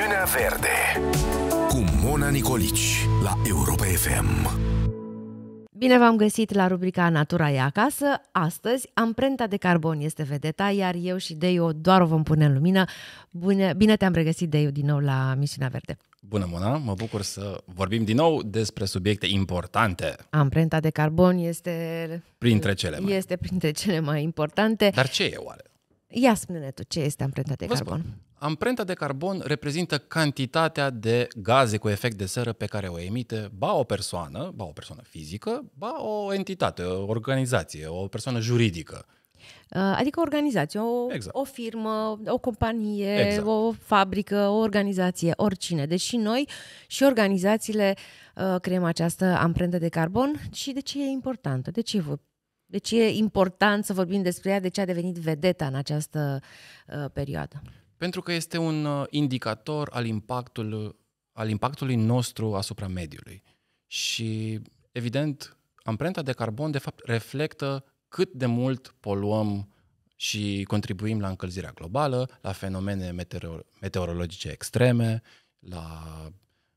Misiunea Verde cu Mona Nicolici la Europa FM. Bine v-am găsit la rubrica Natura e acasă. Astăzi, amprenta de carbon este vedeta, iar eu și Deiu doar o vom pune în lumină. Bine, bine te-am regăsit, Deiu, din nou la Misiunea Verde. Bună, Mona! Mă bucur să vorbim din nou despre subiecte importante. Amprenta de carbon este... Printre cele mai. Este printre cele mai importante. Dar ce e oare? Ia spune-ne tu, ce este amprenta de Vă carbon? Spun. Amprenta de carbon reprezintă cantitatea de gaze cu efect de seră pe care o emite ba o persoană, ba o persoană fizică, ba o entitate, o organizație, o persoană juridică. Uh, adică o organizație, o, exact. o firmă, o companie, exact. o fabrică, o organizație, oricine. Deci și noi și organizațiile uh, creăm această amprentă de carbon și de ce e importantă? De ce, de ce e important să vorbim despre ea? De ce a devenit vedeta în această uh, perioadă? Pentru că este un uh, indicator al, impactul, uh, al impactului nostru asupra mediului. Și, evident, amprenta de carbon, de fapt, reflectă cât de mult poluăm și contribuim la încălzirea globală, la fenomene meteoro- meteorologice extreme, la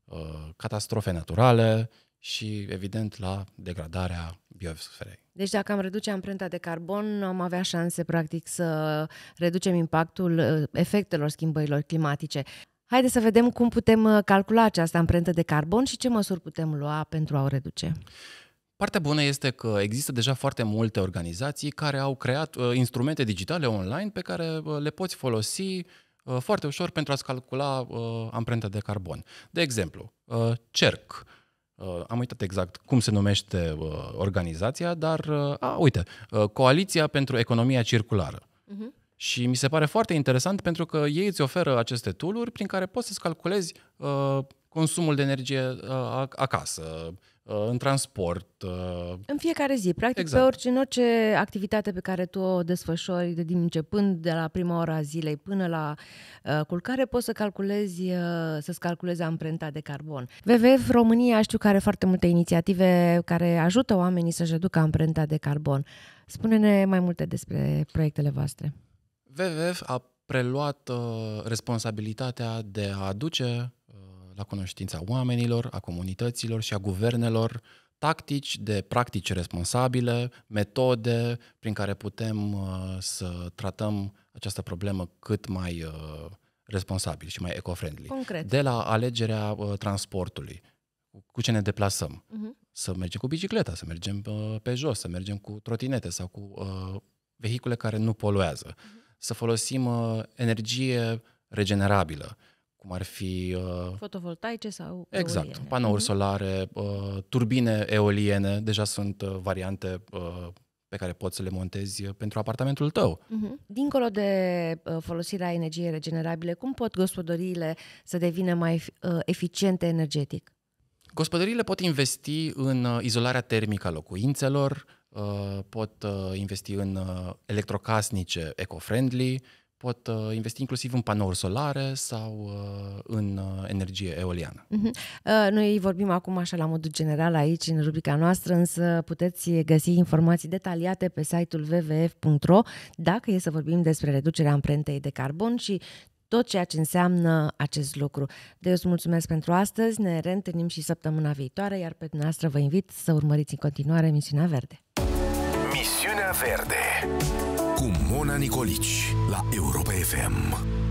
uh, catastrofe naturale și, evident, la degradarea biosferei. Deci dacă am reduce amprenta de carbon, am avea șanse, practic, să reducem impactul uh, efectelor schimbărilor climatice. Haideți să vedem cum putem uh, calcula această amprentă de carbon și ce măsuri putem lua pentru a o reduce. Partea bună este că există deja foarte multe organizații care au creat uh, instrumente digitale online pe care le poți folosi foarte ușor pentru a-ți calcula amprenta de carbon. De exemplu, CERC, uh, am uitat exact cum se numește uh, organizația, dar, uh, a, uite, uh, Coaliția pentru Economia Circulară. Uh-huh. Și mi se pare foarte interesant pentru că ei îți oferă aceste tooluri prin care poți să-ți calculezi uh, consumul de energie uh, acasă, Uh, în transport. Uh, în fiecare zi, practic exact. pe orice, în orice activitate pe care tu o desfășori de din începând de la prima ora zilei până la uh, culcare, poți să calculezi, să-ți calculezi amprenta de carbon. WWF România știu că are foarte multe inițiative care ajută oamenii să-și reducă amprenta de carbon. Spune-ne mai multe despre proiectele voastre. WWF a preluat uh, responsabilitatea de a aduce la cunoștința oamenilor, a comunităților și a guvernelor tactici, de practici responsabile, metode prin care putem uh, să tratăm această problemă cât mai uh, responsabil și mai eco-friendly. Concret. De la alegerea uh, transportului, cu ce ne deplasăm. Uh-huh. Să mergem cu bicicleta, să mergem pe jos, să mergem cu trotinete sau cu vehicule care nu poluează. Uh-huh. Să folosim energie regenerabilă cum ar fi... Uh, Fotovoltaice sau Exact, eoliene. panouri uh-huh. solare, uh, turbine eoliene, deja sunt uh, variante uh, pe care poți să le montezi uh, pentru apartamentul tău. Uh-huh. Dincolo de uh, folosirea energiei regenerabile, cum pot gospodăriile să devină mai uh, eficiente energetic? Gospodăriile pot investi în uh, izolarea termică a locuințelor, uh, pot uh, investi în electrocasnice eco-friendly, pot uh, investi inclusiv în panouri solare sau uh, în uh, energie eoliană. Uh-huh. Noi vorbim acum așa la modul general aici în rubrica noastră, însă puteți găsi informații detaliate pe site-ul www.ro dacă e să vorbim despre reducerea amprentei de carbon și tot ceea ce înseamnă acest lucru. De eu îți mulțumesc pentru astăzi, ne reîntâlnim și săptămâna viitoare, iar pe dumneavoastră vă invit să urmăriți în continuare emisiunea verde. Misiunea Verde cu Mona Nicolici la Europa FM.